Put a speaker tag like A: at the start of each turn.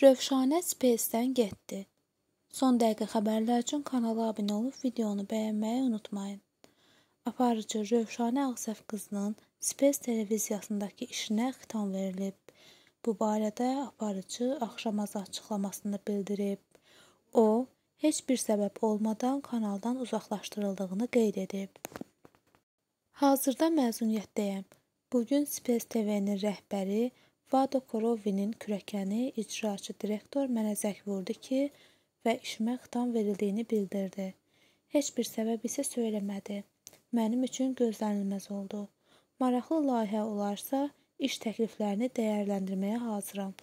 A: Rövşanə Space-dən getdi. Son dəqiqə xəbərlər üçün kanala abunə olub videonu bəyənməyi unutmayın. Aparıcı Rövşanə Ağsəf qızının Space televiziyasındakı işinə xitam verilib. Bu barədə aparıcı axşamaz açıqlamasında bildirib. O, heç bir səbəb olmadan kanaldan uzaqlaşdırıldığını qeyd edib. Hazırda məzuniyyətdəyəm. Bu gün Space TV-nin rəhbəri Bado Korovinin kürəkəni icraçı direktor mənə zəng vurdu ki, və işimə xitam verildiyini bildirdi. Heç bir səbəb isə söyləmədi. Mənim üçün gözlənilməz oldu. Maraqlı layihə olarsa, iş təkliflərini dəyərləndirməyə hazıram.